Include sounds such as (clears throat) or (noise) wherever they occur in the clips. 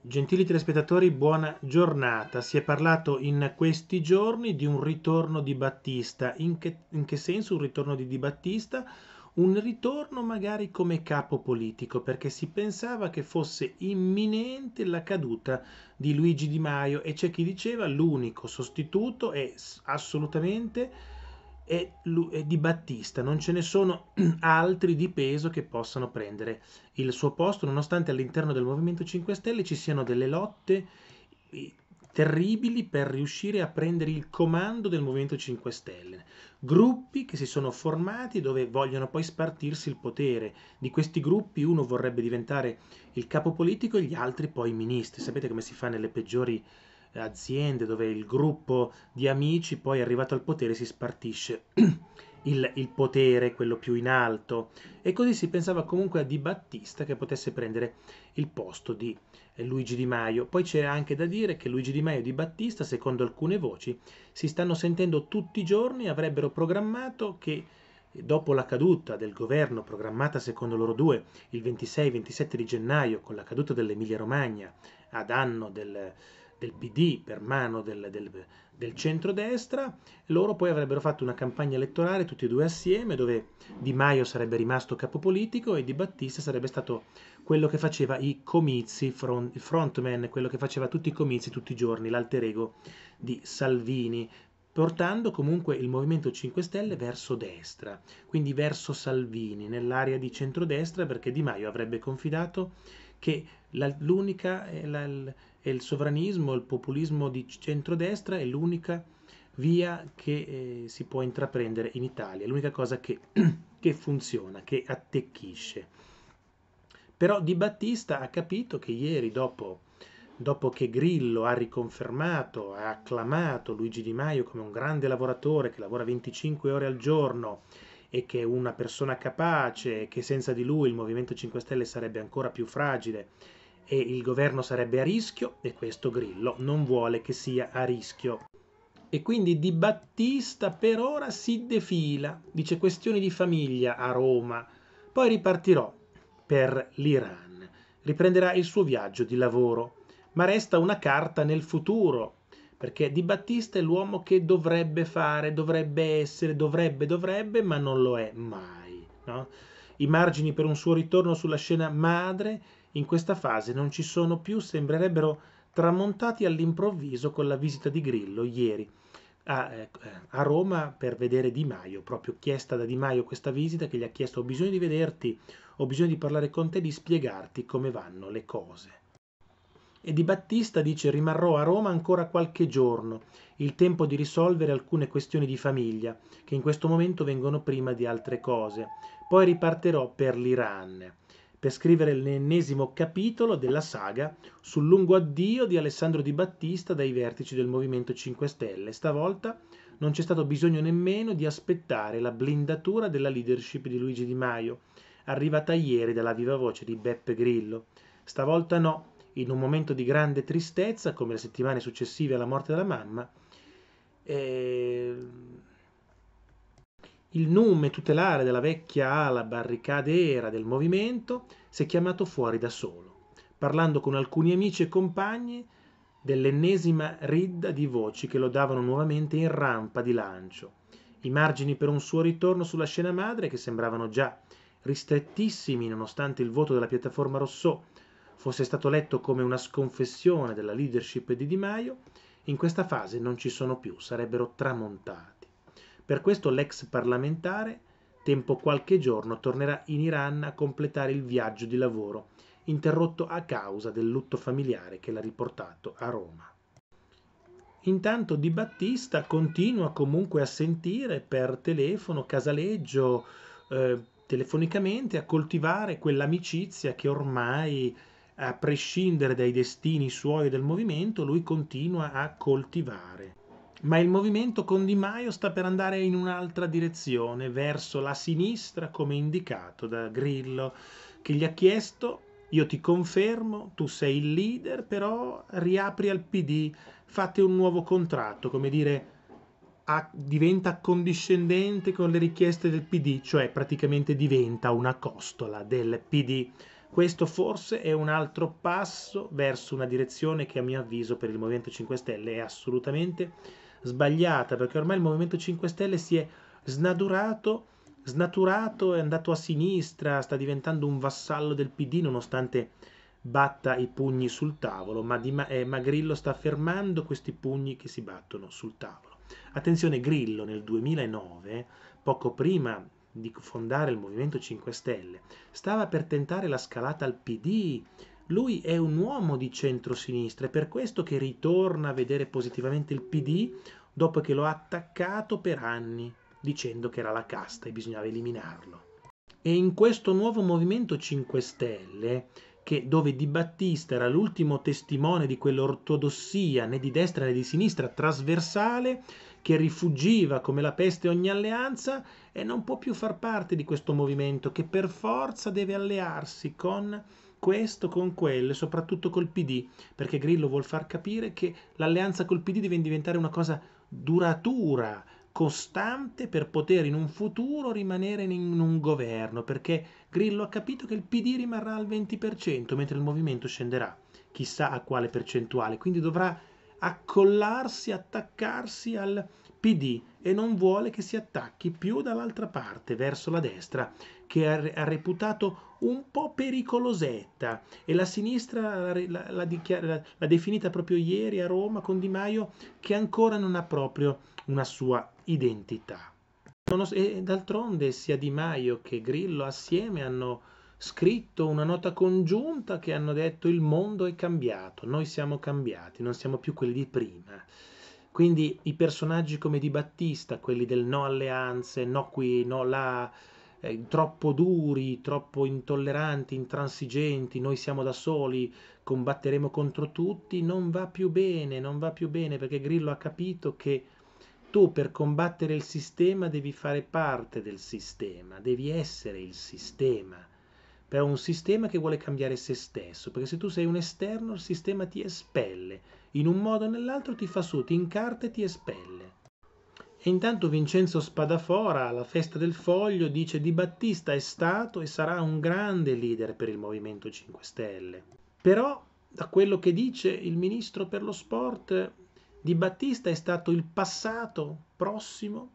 Gentili telespettatori, buona giornata. Si è parlato in questi giorni di un ritorno di Battista. In che, in che, senso un ritorno di Di Battista? Un ritorno magari come capo politico, perché si pensava che fosse imminente la caduta di Luigi Di Maio e c'è chi diceva l'unico sostituto è assolutamente e Di Battista, non ce ne sono (clears throat) altri di peso che possano prendere il suo posto, nonostante all'interno del Movimento 5 Stelle ci siano delle lotte terribili per riuscire a prendere il comando del Movimento 5 Stelle. Gruppi che si sono formati dove vogliono poi spartirsi il potere. Di questi gruppi uno vorrebbe diventare il capo politico e gli altri poi ministri. Sapete come si fa nelle peggiori aziende, dove il gruppo di amici poi arrivato al potere si spartisce (clears throat) il, il potere, quello più in alto. E così si pensava comunque a Di Battista che potesse prendere il posto di Luigi Di Maio. Poi c'è anche da dire che Luigi Di Maio e Di Battista, secondo alcune voci, si stanno sentendo tutti i giorni avrebbero programmato che dopo la caduta del governo programmata secondo loro due il 26-27 di gennaio con la caduta dell'Emilia Romagna ad anno del, del PD per mano del, del, del centrodestra, loro poi avrebbero fatto una campagna elettorale tutti e due assieme dove Di Maio sarebbe rimasto capo politico e Di Battista sarebbe stato quello che faceva i comizi, front, frontman, quello che faceva tutti i comizi tutti i giorni, l'alter ego di Salvini, portando comunque il Movimento 5 Stelle verso destra, quindi verso Salvini, nell'area di centrodestra perché Di Maio avrebbe confidato che la, l'unica è, eh, la, è, il sovranismo, il populismo di centrodestra è l'unica via che eh, si può intraprendere in Italia, l'unica cosa che, (clears throat) che funziona, che attecchisce. Però Di Battista ha capito che ieri dopo dopo che Grillo ha riconfermato, ha acclamato Luigi Di Maio come un grande lavoratore che lavora 25 ore al giorno e che una persona capace, che senza di lui il Movimento 5 Stelle sarebbe ancora più fragile e il governo sarebbe a rischio e questo Grillo non vuole che sia a rischio. E quindi Di Battista per ora si defila, dice questioni di famiglia a Roma, poi ripartirò per l'Iran, riprenderà il suo viaggio di lavoro, ma resta una carta nel futuro perché Di Battista è l'uomo che dovrebbe fare, dovrebbe essere, dovrebbe, dovrebbe, ma non lo è mai. No? I margini per un suo ritorno sulla scena madre in questa fase non ci sono più, sembrerebbero tramontati all'improvviso con la visita di Grillo ieri a, ah, ecco, eh, a, Roma per vedere Di Maio, proprio chiesta da Di Maio questa visita che gli ha chiesto ho bisogno di vederti, ho bisogno di parlare con te, di spiegarti come vanno le cose e Di Battista dice rimarrò a Roma ancora qualche giorno, il tempo di risolvere alcune questioni di famiglia, che in questo momento vengono prima di altre cose. Poi riparterò per l'Iran, per scrivere l'ennesimo capitolo della saga sul lungo addio di Alessandro Di Battista dai vertici del Movimento 5 Stelle. Stavolta non c'è stato bisogno nemmeno di aspettare la blindatura della leadership di Luigi Di Maio, arrivata ieri dalla viva voce di Beppe Grillo. Stavolta no, in un momento di grande tristezza, come le settimane successive alla morte della mamma, eh, il nume tutelare della vecchia ala barricadera del movimento si è chiamato fuori da solo, parlando con alcuni amici e compagni dell'ennesima ridda di voci che lo davano nuovamente in rampa di lancio. I margini per un suo ritorno sulla scena madre, che sembravano già ristrettissimi nonostante il voto della piattaforma Rousseau fosse stato letto come una sconfessione della leadership di Di Maio, in questa fase non ci sono più, sarebbero tramontati. Per questo l'ex parlamentare, tempo qualche giorno, tornerà in Iran a completare il viaggio di lavoro, interrotto a causa del lutto familiare che l'ha riportato a Roma. Intanto Di Battista continua comunque a sentire per telefono, casaleggio, eh, telefonicamente, a coltivare quell'amicizia che ormai a prescindere dai destini suoi e del movimento, lui continua a coltivare. Ma il movimento con Di Maio sta per andare in un'altra direzione, verso la sinistra, come indicato da Grillo, che gli ha chiesto, io ti confermo, tu sei il leader, però riapri al PD, fate un nuovo contratto, come dire, a, diventa condiscendente con le richieste del PD, cioè praticamente diventa una costola del PD. Questo forse è un altro passo verso una direzione che a mio avviso per il Movimento 5 Stelle è assolutamente sbagliata, perché ormai il Movimento 5 Stelle si è snaturato, snaturato è andato a sinistra, sta diventando un vassallo del PD nonostante batta i pugni sul tavolo, ma ma- eh, Magrillo sta fermando questi pugni che si battono sul tavolo. Attenzione, Grillo nel 2009, poco prima di fondare il Movimento 5 Stelle, stava per tentare la scalata al PD. Lui è un uomo di centrosinistra, è per questo che ritorna a vedere positivamente il PD dopo che lo ha attaccato per anni, dicendo che era la casta e bisognava eliminarlo. E in questo nuovo Movimento 5 Stelle che, dove Di Battista era l'ultimo testimone di quell'ortodossia né di destra né di sinistra trasversale che rifuggiva come la peste ogni alleanza e non può più far parte di questo movimento che per forza deve allearsi con questo, con quello, e soprattutto col PD, perché Grillo vuol far capire che l'alleanza col PD deve diventare una cosa duratura, costante per poter in un futuro rimanere in un governo, perché Grillo ha capito che il PD rimarrà al 20%, mentre il movimento scenderà chissà a quale percentuale, quindi dovrà accollarsi, attaccarsi al PD e non vuole che si attacchi più dall'altra parte, verso la destra, che ha, reputato un po' pericolosetta e la sinistra l'ha, l'ha definita proprio ieri a Roma con Di Maio che ancora non ha proprio una sua identità. E d'altronde sia Di Maio che Grillo assieme hanno scritto una nota congiunta che hanno detto il mondo è cambiato, noi siamo cambiati, non siamo più quelli di prima. Quindi i personaggi come Di Battista, quelli del no alleanze, no qui, no là, eh, troppo duri, troppo intolleranti, intransigenti, noi siamo da soli, combatteremo contro tutti, non va più bene, non va più bene perché Grillo ha capito che tu per combattere il sistema devi fare parte del sistema, devi essere il sistema però un sistema che vuole cambiare se stesso, perché se tu sei un esterno il sistema ti espelle, in un modo o nell'altro ti fa su, ti incarta e ti espelle. E intanto Vincenzo Spadafora alla festa del foglio dice Di Battista è stato e sarà un grande leader per il Movimento 5 Stelle. Però da quello che dice il ministro per lo sport, Di Battista è stato il passato prossimo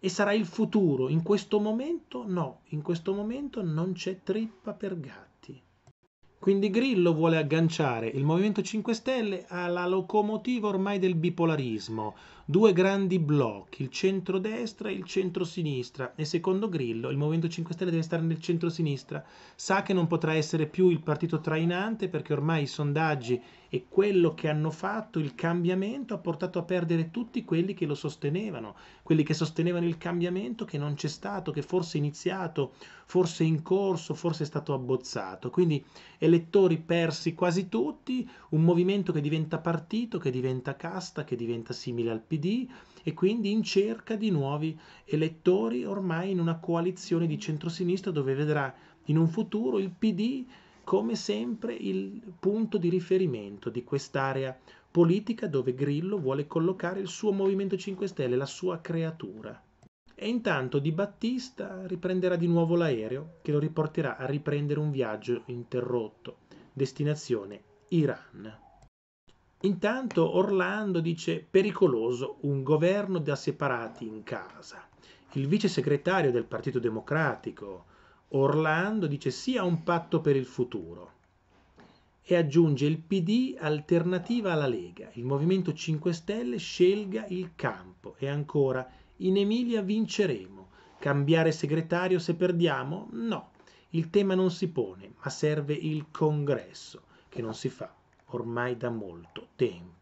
e sarà il futuro. In questo momento no, in questo momento non c'è trippa per gatti. Quindi Grillo vuole agganciare il Movimento 5 Stelle alla locomotiva ormai del bipolarismo, due grandi blocchi, il centro-destra e il centro-sinistra e secondo Grillo il Movimento 5 Stelle deve stare nel centro-sinistra, sa che non potrà essere più il partito trainante perché ormai i sondaggi e quello che hanno fatto, il cambiamento, ha portato a perdere tutti quelli che lo sostenevano, quelli che sostenevano il cambiamento che non c'è stato, che forse è iniziato, forse è in corso, forse è stato abbozzato. Quindi elettori persi quasi tutti, un movimento che diventa partito, che diventa casta, che diventa simile al PD e quindi in cerca di nuovi elettori ormai in una coalizione di centrosinistra dove vedrà in un futuro il PD come sempre il punto di riferimento di quest'area politica dove Grillo vuole collocare il suo Movimento 5 Stelle, la sua creatura. E intanto Di Battista riprenderà di nuovo l'aereo che lo riporterà a riprendere un viaggio interrotto, destinazione Iran. Intanto Orlando dice pericoloso un governo da separati in casa. Il vice segretario del Partito Democratico, Orlando dice sia un patto per il futuro e aggiunge il PD alternativa alla Lega. Il Movimento 5 Stelle scelga il campo e ancora in Emilia vinceremo. Cambiare segretario se perdiamo? No, il tema non si pone, ma serve il congresso che non si fa ormai da molto tempo.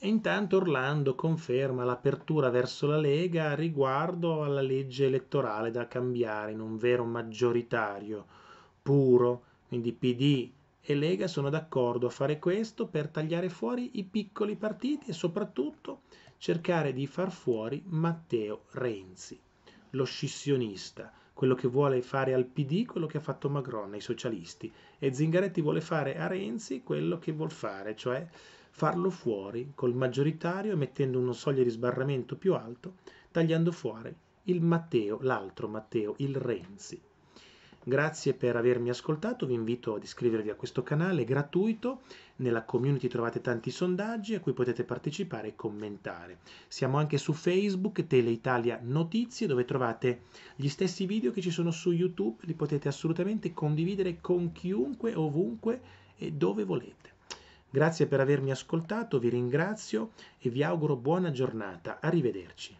E intanto Orlando conferma l'apertura verso la Lega riguardo alla legge elettorale da cambiare in un vero maggioritario puro, quindi PD e Lega sono d'accordo a fare questo per tagliare fuori i piccoli partiti e soprattutto cercare di far fuori Matteo Renzi, lo scissionista, quello che vuole fare al PD quello che ha fatto Macron ai socialisti e Zingaretti vuole fare a Renzi quello che vuol fare, cioè farlo fuori col maggioritario mettendo una soglia di sbarramento più alto, tagliando fuori il Matteo, l'altro Matteo, il Renzi. Grazie per avermi ascoltato, vi invito ad iscrivervi a questo canale gratuito, nella community trovate tanti sondaggi a cui potete partecipare e commentare. Siamo anche su Facebook, Teleitalia Notizie, dove trovate gli stessi video che ci sono su YouTube, li potete assolutamente condividere con chiunque, ovunque e dove volete. Grazie per avermi ascoltato, vi ringrazio e vi auguro buona giornata. Arrivederci.